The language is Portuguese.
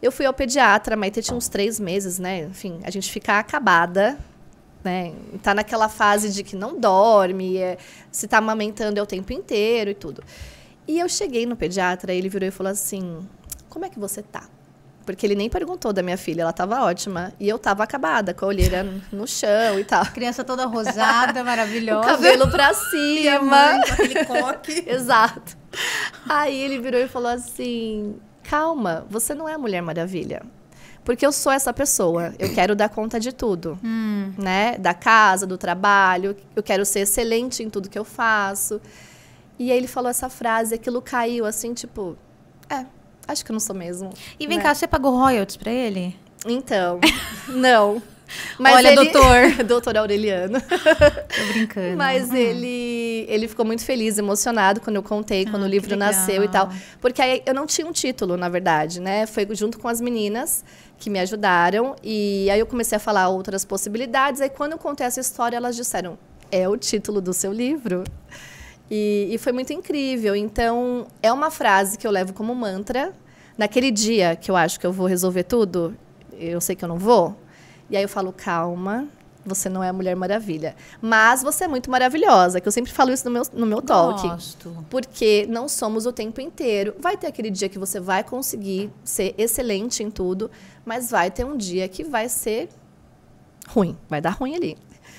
Eu fui ao pediatra, a tinha uns três meses, né? Enfim, a gente fica acabada, né? Tá naquela fase de que não dorme, é, se tá amamentando é o tempo inteiro e tudo. E eu cheguei no pediatra, ele virou e falou assim: Como é que você tá? Porque ele nem perguntou da minha filha, ela tava ótima. E eu tava acabada, com a olheira no chão e tal. Criança toda rosada, maravilhosa. O cabelo pra cima. Mãe, aquele coque. Exato. Aí ele virou e falou assim: calma, você não é a Mulher Maravilha. Porque eu sou essa pessoa, eu quero dar conta de tudo, hum. né? Da casa, do trabalho, eu quero ser excelente em tudo que eu faço. E aí ele falou essa frase, aquilo caiu assim, tipo, é, acho que eu não sou mesmo. E vem né? cá, você pagou royalties para ele? Então, não. Mas Olha, ele... doutor. doutor Aureliano. Tô brincando. Mas hum. ele ele ficou muito feliz, emocionado quando eu contei, quando ah, o livro nasceu e tal. Porque aí eu não tinha um título, na verdade, né? Foi junto com as meninas que me ajudaram. E aí eu comecei a falar outras possibilidades. Aí quando eu contei essa história, elas disseram: é o título do seu livro. E, e foi muito incrível. Então, é uma frase que eu levo como mantra. Naquele dia que eu acho que eu vou resolver tudo, eu sei que eu não vou. E aí eu falo: calma, você não é a Mulher Maravilha. Mas você é muito maravilhosa, que eu sempre falo isso no meu, no meu talk. Gosto. Porque não somos o tempo inteiro. Vai ter aquele dia que você vai conseguir ser excelente em tudo, mas vai ter um dia que vai ser ruim, vai dar ruim ali.